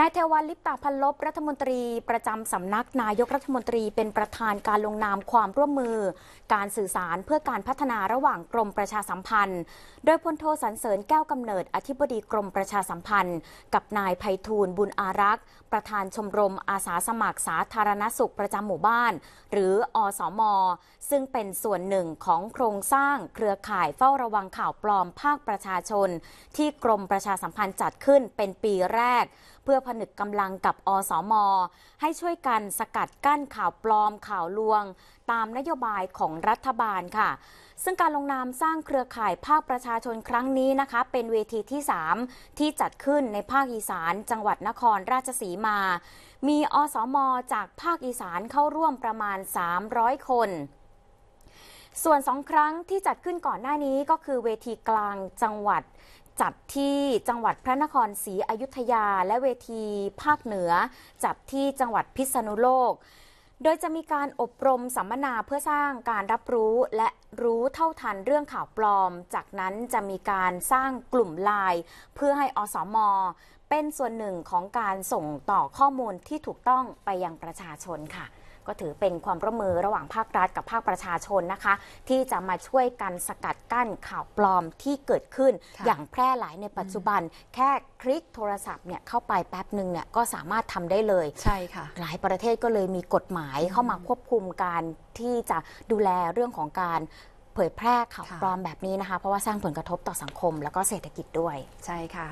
นายเทวันลิปตาพันลบรัฐมนตรีประจำสำนักนายกรัฐมนตรีเป็นประธานการลงนามความร่วมมือ การสื่อสารเพื่อการพัฒนาระหว่างกรมประชาสัมพันธ์ โดยพลโทสันเสริญแก้วกำเนิดอธิบดีกรมประชาสัมพันธ์ กับนายไพฑูรย์บุญอารักษ์ ประธานชมรมอาสาสมัครสาธารณสุขประจำหมู่บ้าน หรืออสมซึ่งเป็นส่วนหนึ่งของโครงสร้างเครือข่ายเฝ้าระวังข่าวปลอมภาคประชาชน ที่กรมประชาสัมพันธ์จัดขึ้นเป็นปีแรกเพื่อผนึกกำลังกับอสมให้ช่วยกันสกัดกั้นข่าวปลอมข่าวลวง ตามนโยบายของรัฐบาลค่ะ ซึ่งการลงนามสร้างเครือข่ายภาคประชาชนครั้งนี้นะคะ เป็นเวทีที่ 3 ที่จัดขึ้นในภาคอีสานจังหวัดนครราชสีมา มีอสมจากภาคอีสานเข้าร่วมประมาณ 300 คน ส่วนสองครั้งที่จัดขึ้นก่อนหน้านี้ก็คือเวทีกลางจังหวัดจัดที่จังหวัดพระนครศรีอยุธยา และเวทีภาคเหนือ จัดที่จังหวัดพิษณุโลก โดยจะมีการอบรมสัมมนาเพื่อสร้างการรับรู้และรู้เท่าทันเรื่องข่าวปลอม จากนั้นจะมีการสร้างกลุ่มไลน์เพื่อให้อสมเป็นส่วนหนึ่งของการส่งต่อข้อมูลที่ถูกต้องไปยังประชาชนค่ะ ก็ถือเป็นความร่วมมือระหว่างภาครัฐกับภาคประชาชนนะคะ ที่จะมาช่วยกันสกัดกั้นข่าวปลอมที่เกิดขึ้น อย่างแพร่หลายในปัจจุบัน แค่คลิกโทรศัพท์เนี่ยเข้าไปแป๊บหนึ่งเนี่ยก็สามารถทำได้เลยใช่ค่ะหลายประเทศก็เลยมีกฎหมายเข้ามาควบคุมการที่จะดูแลเรื่องของการเผยแพร่ข่าวปลอมแบบนี้นะคะ เพราะว่าสร้างผลกระทบต่อสังคมแล้วก็เศรษฐกิจด้วย ใช่ค่ะ